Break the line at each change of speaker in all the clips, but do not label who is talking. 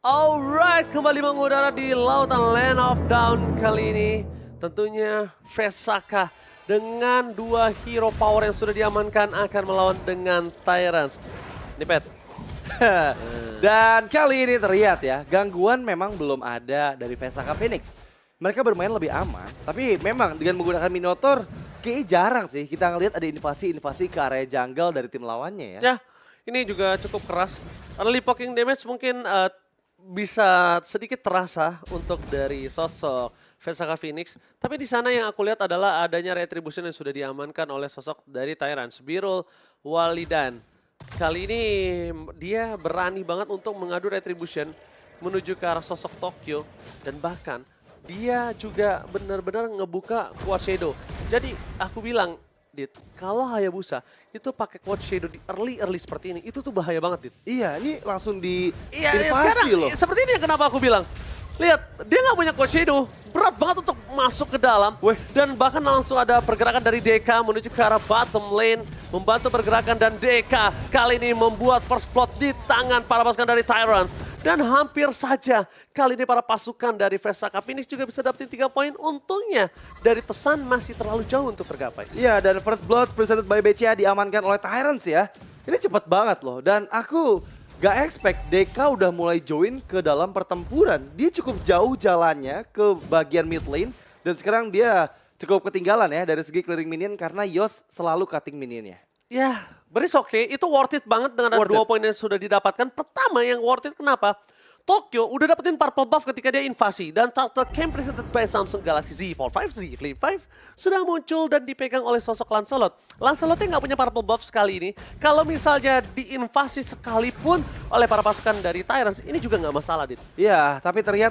Alright, kembali mengudara di lautan Land of Down kali ini. Tentunya Vesaka dengan dua hero power yang sudah diamankan akan melawan dengan Tyrants. Nih Pet. Dan kali ini terlihat ya, gangguan memang belum ada
dari Vesaka Phoenix. Mereka bermain lebih aman, tapi memang dengan menggunakan Minotaur, kayaknya jarang sih kita ngelihat ada invasi-invasi ke area jungle dari tim lawannya ya. Ya,
ini juga cukup keras. Early poking damage mungkin uh, bisa sedikit terasa untuk dari sosok Vesaka Phoenix. Tapi di sana yang aku lihat adalah adanya retribution yang sudah diamankan oleh sosok dari Tyrant Sebirul Walidan. Kali ini dia berani banget untuk mengadu retribution menuju ke arah sosok Tokyo. Dan bahkan dia juga benar-benar ngebuka Quad Shadow. Jadi aku bilang Dit, kalau Hayabusa itu pakai quad shadow di early early seperti ini, itu tuh bahaya banget, Dit. Iya, ini langsung di iya, ya, sekarang, loh. Seperti ini kenapa aku bilang. Lihat, dia nggak punya quad shadow. Berat banget untuk masuk ke dalam. Weh. Dan bahkan langsung ada pergerakan dari DK menuju ke arah bottom lane. Membantu pergerakan dan DK kali ini membuat first plot di tangan para pasukan dari Tyrants. Dan hampir saja kali ini para pasukan dari Vesa Cup ini juga bisa dapetin 3 poin. Untungnya dari Tesan masih terlalu jauh untuk tergapai.
Iya dan First Blood presented by BCA diamankan oleh Tyrants ya. Ini cepet banget loh dan aku gak expect Deka udah mulai join ke dalam pertempuran. Dia cukup jauh jalannya ke bagian mid lane dan sekarang dia cukup ketinggalan ya dari segi clearing minion karena Yos selalu cutting minionnya.
Ya, but it's okay. Itu worth it banget dengan worth dua poin yang sudah didapatkan. Pertama yang worth it kenapa? Tokyo udah dapetin purple buff ketika dia invasi dan Turtle Camp presented by Samsung Galaxy Z Fold 5, Z Flip 5 sudah muncul dan dipegang oleh sosok Lancelot. Lancelotnya nggak punya purple buff sekali ini. Kalau misalnya diinvasi sekalipun oleh para pasukan dari Tyrants, ini juga nggak masalah, Dit.
Ya, tapi terlihat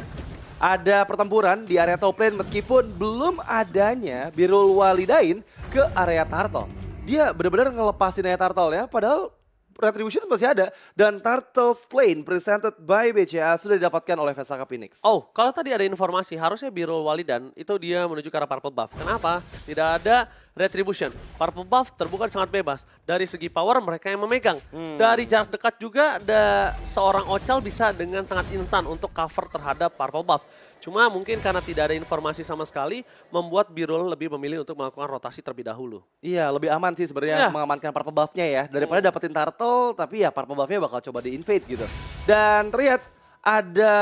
ada pertempuran di area top lane meskipun belum adanya Birul Walidain ke area Turtle dia benar-benar ngelepasin aja Turtle ya padahal Retribution masih ada dan Turtle Slain presented by BCA sudah didapatkan oleh Vesaka Phoenix.
Oh, kalau tadi ada informasi harusnya Biro wali dan itu dia menuju ke arah purple buff. Kenapa? Tidak ada Retribution. Para pembuff terbuka sangat bebas. Dari segi power mereka yang memegang. Hmm. Dari jarak dekat juga ada seorang Ocel bisa dengan sangat instan untuk cover terhadap para Buff. Cuma mungkin karena tidak ada informasi sama sekali, membuat Birol lebih memilih untuk melakukan rotasi terlebih dahulu.
Iya, lebih aman sih sebenarnya ya. mengamankan purple buff ya. Daripada hmm. dapetin turtle, tapi ya purple buff bakal coba di-invade gitu. Dan terlihat ada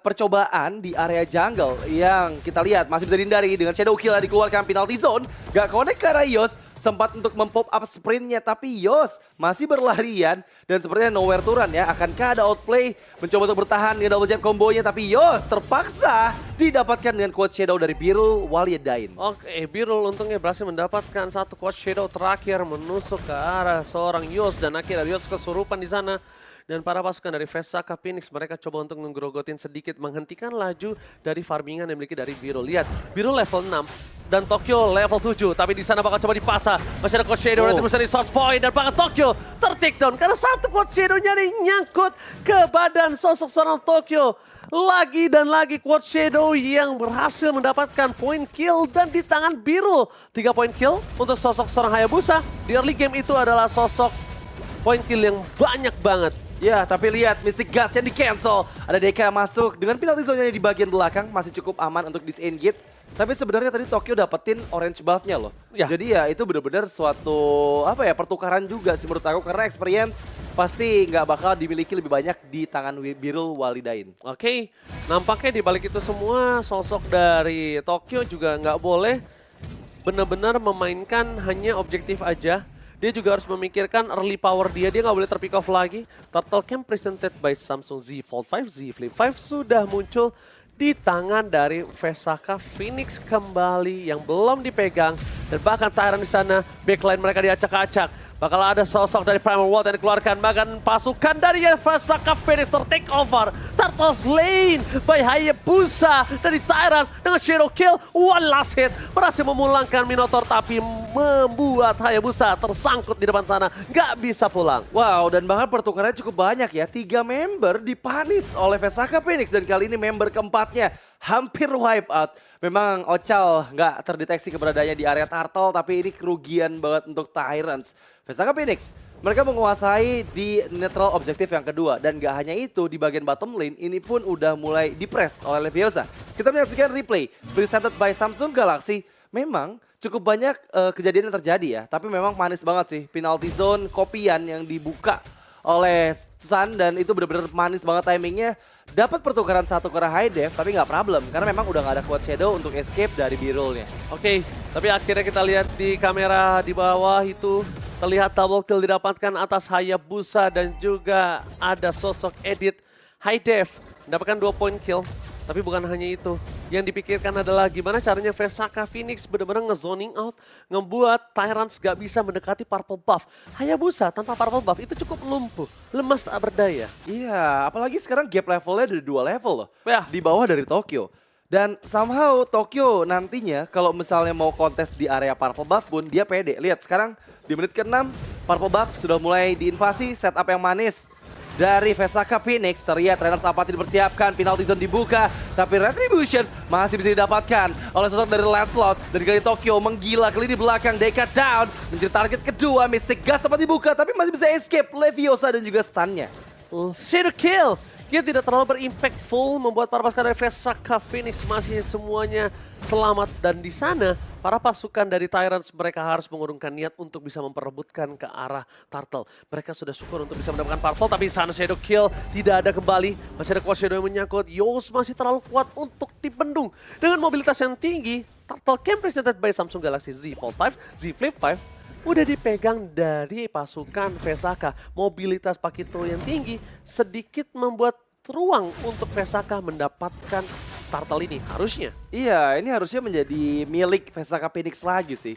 percobaan di area jungle yang kita lihat masih bisa dihindari dengan Shadow Kill yang dikeluarkan penalty zone. Gak connect ke arah Yos, sempat untuk mempop up sprintnya tapi Yos masih berlarian dan sepertinya nowhere to run ya. Akankah ada outplay mencoba untuk bertahan dengan double jab kombonya tapi Yos terpaksa didapatkan dengan quad shadow dari Birul Waliedain.
Oke, Birul untungnya berhasil mendapatkan satu quad shadow terakhir menusuk ke arah seorang Yos dan akhirnya Yos kesurupan di sana dan para pasukan dari Vesaka Phoenix mereka coba untuk menggerogotin sedikit menghentikan laju dari farmingan yang memiliki dari Biro. Lihat, Biro level 6 dan Tokyo level 7. Tapi di sana bakal coba dipaksa. Masih ada Coach Shadow nanti oh. bisa di source point. Dan bakal Tokyo tertik Karena satu Coach Shadow-nya nyangkut ke badan sosok seorang Tokyo. Lagi dan lagi quad Shadow yang berhasil mendapatkan point kill dan di tangan biru. Tiga point kill untuk sosok seorang Hayabusa. Di early game itu adalah sosok point kill yang banyak banget. Ya, tapi lihat Mystic Gas yang di-cancel. Ada DK yang masuk dengan penalti zone di bagian
belakang masih cukup aman untuk disengage. Tapi sebenarnya tadi Tokyo dapetin orange buff-nya loh. Ya. Jadi ya itu benar-benar suatu apa ya pertukaran juga sih menurut aku karena experience pasti nggak bakal dimiliki lebih banyak di tangan biru Walidain.
Oke, okay. nampaknya di balik itu semua sosok dari Tokyo juga nggak boleh benar-benar memainkan hanya objektif aja dia juga harus memikirkan early power dia, dia nggak boleh terpick off lagi. Turtle Cam presented by Samsung Z Fold 5, Z Flip 5 sudah muncul di tangan dari Vesaka Phoenix kembali yang belum dipegang. Dan bahkan Tyrant di sana, backline mereka diacak-acak. Bakal ada sosok dari Primal World yang dikeluarkan. Bahkan pasukan dari Vesaka Phoenix tertake over. Turtles lane by Hayabusa dari Tyrant dengan Shadow Kill. One last hit. Berhasil memulangkan Minotaur tapi membuat Hayabusa tersangkut di depan sana. Gak bisa pulang. Wow, dan bahkan pertukarannya cukup banyak ya. Tiga member dipanis oleh Vesaka Phoenix. Dan kali ini member keempatnya
hampir wipe out. Memang Ocal nggak terdeteksi keberadaannya di area turtle. Tapi ini kerugian banget untuk Tyrants. Vesaka Phoenix mereka menguasai di netral objektif yang kedua. Dan gak hanya itu, di bagian bottom lane ini pun udah mulai dipres oleh Leviosa. Kita menyaksikan replay presented by Samsung Galaxy. Memang cukup banyak uh, kejadian yang terjadi ya. Tapi memang manis banget sih penalty zone kopian yang dibuka oleh Sun dan itu benar-benar manis banget timingnya. Dapat pertukaran satu ke arah high dev tapi nggak problem
karena memang udah nggak ada quad shadow untuk escape dari birulnya. Oke, okay, tapi akhirnya kita lihat di kamera di bawah itu terlihat double kill didapatkan atas Hayabusa dan juga ada sosok edit high dev mendapatkan dua point kill. Tapi bukan hanya itu. Yang dipikirkan adalah gimana caranya Vesaka Phoenix benar-benar ngezoning out. Ngebuat Tyrants gak bisa mendekati Purple Buff. Hayabusa tanpa Purple Buff itu cukup lumpuh.
Lemas tak berdaya. Iya, apalagi sekarang gap levelnya ada dua level loh. Ya. Di bawah dari Tokyo. Dan somehow Tokyo nantinya kalau misalnya mau kontes di area Purple Buff pun dia pede. Lihat sekarang di menit ke-6 Purple Buff sudah mulai diinvasi setup yang manis dari Vesaka Phoenix. terlihat trainer tidak dipersiapkan, penalty zone dibuka, tapi retribution masih bisa didapatkan oleh sosok dari Lancelot. Dari kali Tokyo menggila kali di belakang,
Deka down, menjadi target kedua, Mystic Gas sempat dibuka, tapi masih bisa escape Leviosa dan juga stunnya. Shadow kill dia tidak terlalu berimpactful membuat para pasukan dari Vesaka Phoenix masih semuanya selamat. Dan di sana para pasukan dari Tyrants mereka harus mengurungkan niat untuk bisa memperebutkan ke arah Turtle. Mereka sudah syukur untuk bisa mendapatkan Parfall tapi sana Shadow Kill tidak ada kembali. Masih ada kuat Shadow yang menyangkut. Yos masih terlalu kuat untuk dipendung Dengan mobilitas yang tinggi, Turtle Camp presented by Samsung Galaxy Z Fold 5, Z Flip 5, udah dipegang dari pasukan Vesaka. Mobilitas Pakito yang tinggi sedikit membuat ruang untuk Vesaka mendapatkan turtle ini harusnya. Iya, ini harusnya menjadi milik Vesaka
Phoenix lagi sih.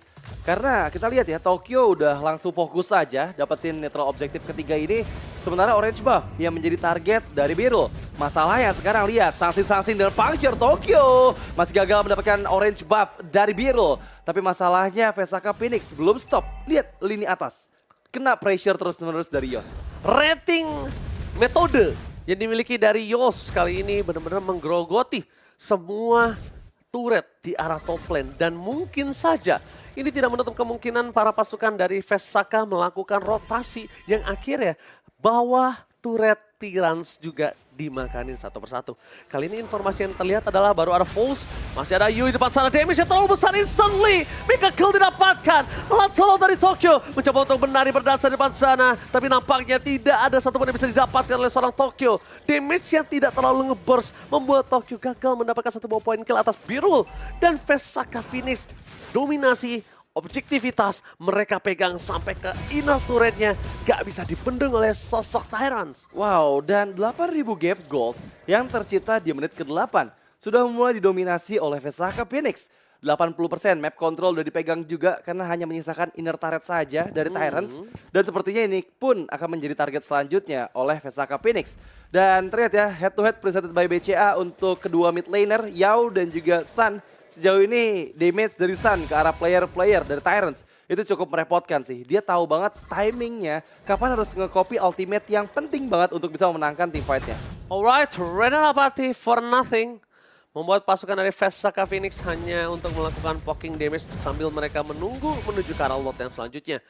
Karena kita lihat ya Tokyo udah langsung fokus saja dapetin netral objektif ketiga ini. Sementara Orange Buff yang menjadi target dari biru. Masalahnya sekarang lihat sanksi-sanksi dan puncture Tokyo masih gagal mendapatkan Orange Buff dari biru. Tapi masalahnya Vesaka
Phoenix belum stop. Lihat lini atas. Kena pressure terus-menerus dari Yos. Rating metode yang dimiliki dari Yos kali ini benar-benar menggerogoti semua turret di arah top lane dan mungkin saja ini tidak menutup kemungkinan para pasukan dari Vesaka melakukan rotasi yang akhirnya bawa satu Tyrants juga dimakanin satu persatu. Kali ini informasi yang terlihat adalah baru ada Fools, masih ada Yui di depan sana. Damage terlalu besar instantly. Mika kill didapatkan. Lancelot dari Tokyo mencoba untuk menari berdansa di depan sana. Tapi nampaknya tidak ada satu pun yang bisa didapatkan oleh seorang Tokyo. Damage yang tidak terlalu ngeburst membuat Tokyo gagal mendapatkan satu poin kill atas Birul. Dan Vesaka finish dominasi objektivitas mereka pegang sampai ke inner turretnya gak bisa dipendung oleh sosok Tyrants. Wow, dan 8000 gap gold yang tercipta di menit ke-8 sudah
mulai didominasi oleh Vesaka Phoenix. 80% map control udah dipegang juga karena hanya menyisakan inner turret saja dari hmm. Tyrants. Hmm. Dan sepertinya ini pun akan menjadi target selanjutnya oleh Vesaka Phoenix. Dan terlihat ya head to head presented by BCA untuk kedua mid laner Yao dan juga Sun sejauh ini damage dari Sun ke arah player-player dari Tyrants itu cukup merepotkan sih. Dia tahu banget timingnya kapan harus nge ultimate yang penting banget untuk bisa memenangkan team fight-nya.
Alright, Renan Abati for nothing. Membuat pasukan dari Vesaka Phoenix hanya untuk melakukan poking damage sambil mereka menunggu menuju ke arah lot yang selanjutnya.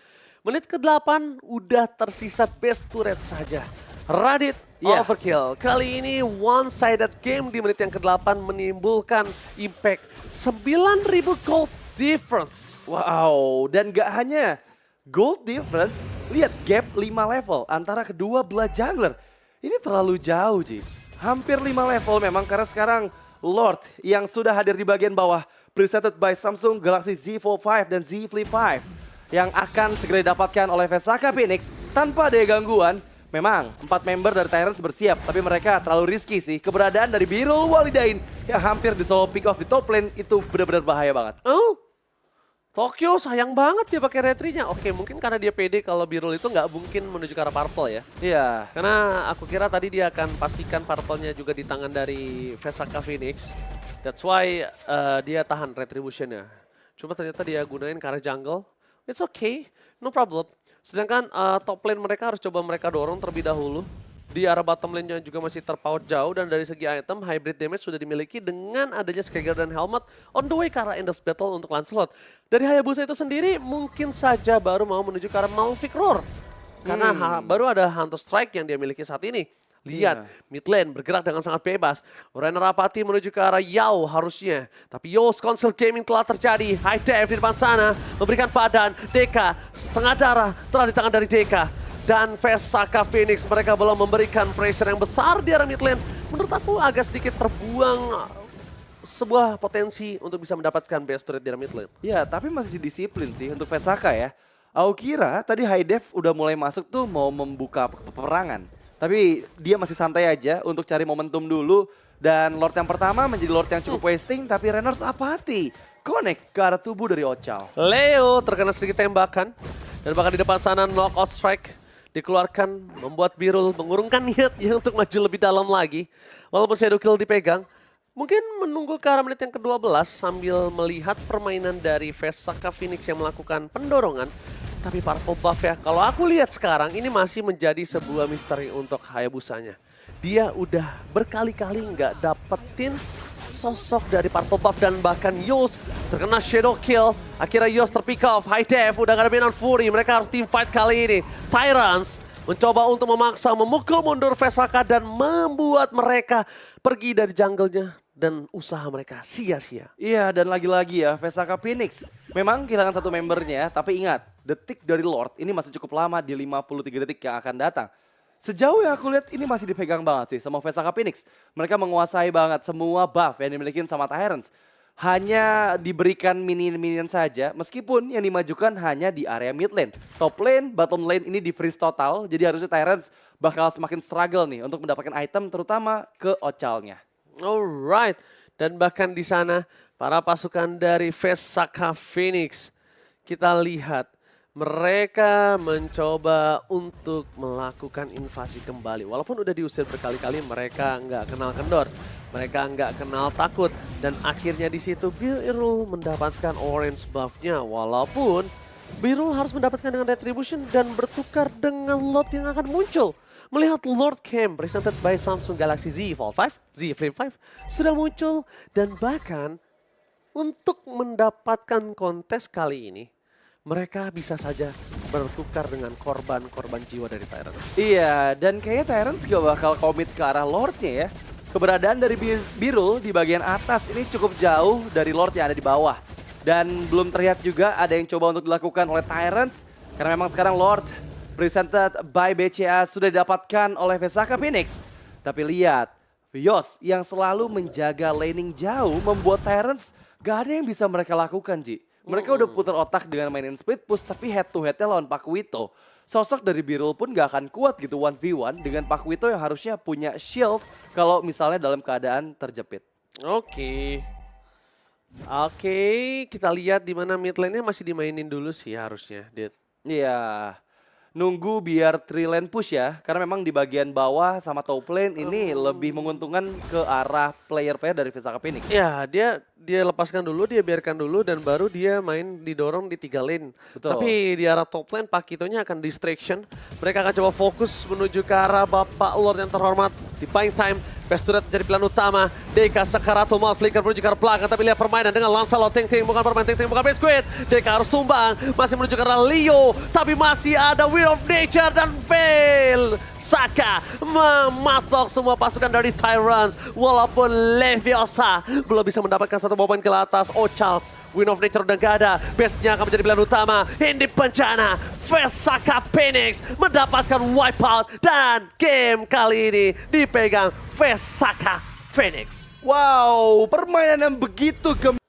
Menit ke-8 udah tersisa best turret saja. Radit Yeah. Overkill. Kali ini one-sided game di menit yang ke-8 menimbulkan impact 9.000 gold difference. Wow, dan gak hanya gold difference, lihat gap 5 level antara kedua belah
jungler. Ini terlalu jauh, Ji. Hampir 5 level memang karena sekarang Lord yang sudah hadir di bagian bawah presented by Samsung Galaxy Z Fold 5 dan Z Flip 5 yang akan segera didapatkan oleh Vesaka Phoenix tanpa ada gangguan Memang, empat member dari Tyrants bersiap, tapi mereka terlalu riski sih. Keberadaan dari Birul Walidain yang hampir solo pick off di top lane itu benar-benar bahaya banget.
Oh, Tokyo sayang banget dia pakai retrinya. Oke, mungkin karena dia pede kalau Birul itu nggak mungkin menuju ke arah purple ya. Iya. Karena aku kira tadi dia akan pastikan purple-nya juga di tangan dari Vesaka Phoenix. That's why uh, dia tahan retribution-nya. Cuma ternyata dia gunain ke arah jungle. It's okay, no problem. Sedangkan uh, top lane mereka harus coba mereka dorong terlebih dahulu. Di arah bottom lane yang juga masih terpaut jauh dan dari segi item hybrid damage sudah dimiliki dengan adanya skager dan Helmet on the way ke arah Endless Battle untuk Lancelot. Dari Hayabusa itu sendiri mungkin saja baru mau menuju ke arah Malfic Roar. Karena hmm. baru ada Hunter Strike yang dia miliki saat ini. Lihat, yeah. mid lane bergerak dengan sangat bebas. Rainer Rapati menuju ke arah Yao harusnya. Tapi Yos Council gaming telah terjadi. High dive di depan sana. Memberikan padan. Deka setengah darah telah di tangan dari Deka. Dan Vesaka Phoenix mereka belum memberikan pressure yang besar di arah mid lane. Menurut aku agak sedikit terbuang sebuah potensi untuk bisa mendapatkan best turret di mid lane. Ya, tapi masih disiplin sih untuk
Vesaka ya. Aku kira tadi High Dev udah mulai masuk tuh mau membuka peperangan. Tapi dia masih santai aja untuk cari momentum dulu. Dan Lord yang pertama menjadi Lord yang cukup hmm. wasting, tapi Reynolds apati. konek ke arah tubuh dari Ocal.
Leo terkena sedikit tembakan. Dan bahkan di depan sana knockout strike dikeluarkan membuat birul mengurungkan niatnya untuk maju lebih dalam lagi. Walaupun Shadow Kill dipegang, mungkin menunggu ke arah menit yang ke-12 sambil melihat permainan dari Vesaka Phoenix yang melakukan pendorongan tapi para pembuff ya, kalau aku lihat sekarang ini masih menjadi sebuah misteri untuk Hayabusanya. Dia udah berkali-kali nggak dapetin sosok dari para pembuff dan bahkan Yos terkena shadow kill. Akhirnya Yos terpick off, high def udah gak ada mainan Fury, mereka harus team fight kali ini. Tyrants mencoba untuk memaksa memukul mundur Vesaka dan membuat mereka pergi dari jungle-nya dan usaha mereka sia-sia.
Iya, dan lagi-lagi ya, Vesaka Phoenix memang kehilangan satu membernya, tapi ingat, detik dari Lord ini masih cukup lama di 53 detik yang akan datang. Sejauh yang aku lihat ini masih dipegang banget sih sama Vesaka Phoenix. Mereka menguasai banget semua buff yang dimiliki sama Tyrants. Hanya diberikan minion-minion saja meskipun yang dimajukan hanya di area mid lane. Top lane, bottom lane ini di freeze total jadi harusnya Tyrants bakal
semakin struggle nih untuk mendapatkan item terutama ke Ocalnya. Alright, dan bahkan di sana para pasukan dari Vesaka Phoenix kita lihat mereka mencoba untuk melakukan invasi kembali. Walaupun udah diusir berkali-kali, mereka nggak kenal kendor. Mereka nggak kenal takut. Dan akhirnya di situ Bill mendapatkan orange buff-nya. Walaupun Bill harus mendapatkan dengan retribution dan bertukar dengan lot yang akan muncul. Melihat Lord Cam presented by Samsung Galaxy Z Fold 5, Z Flip 5 sudah muncul dan bahkan untuk mendapatkan kontes kali ini mereka bisa saja bertukar dengan korban-korban jiwa dari Tyrants. Iya, dan
kayaknya Tyrants juga bakal komit ke arah Lordnya ya. Keberadaan dari biru di bagian atas ini cukup jauh dari Lord yang ada di bawah. Dan belum terlihat juga ada yang coba untuk dilakukan oleh Tyrants. Karena memang sekarang Lord presented by BCA sudah didapatkan oleh Vesaka Phoenix. Tapi lihat, Vios yang selalu menjaga laning jauh membuat Tyrants gak ada yang bisa mereka lakukan, Ji. Mereka udah putar otak dengan mainin split push tapi head to headnya lawan Pak Wito. Sosok dari Birul pun gak akan kuat gitu 1v1 dengan Pak Wito yang harusnya punya shield kalau misalnya dalam keadaan terjepit.
Oke. Okay. Oke, okay, kita lihat di mana mid lane-nya masih dimainin dulu sih harusnya, Dit. Iya. Nunggu biar three lane push ya, karena memang di bagian
bawah sama top lane ini oh. lebih menguntungkan ke arah player-player dari Visaka Phoenix.
Iya, dia dia lepaskan dulu, dia biarkan dulu dan baru dia main didorong di tiga lane. Betul. Tapi di arah top lane Pakitonya akan distraction. Mereka akan coba fokus menuju ke arah Bapak Lord yang terhormat di buying time. Pesturat jadi pilihan utama. Deka Sakarato mal flicker menuju ke arah belakang. Tapi lihat permainan dengan lo Ting Ting bukan permainan Ting Ting bukan Biscuit. Deka harus sumbang. Masih menuju ke arah Leo. Tapi masih ada Will of Nature dan Fail. Saka mematok semua pasukan dari Tyrants. Walaupun Leviosa belum bisa mendapatkan satu momen ke atas. Ochal oh, Win of Nature udah gak ada. base akan menjadi pilihan utama. Hindi Bencana, Vesaka Phoenix mendapatkan wipeout. Dan game kali ini dipegang Vesaka Phoenix.
Wow, permainan yang begitu gemuk.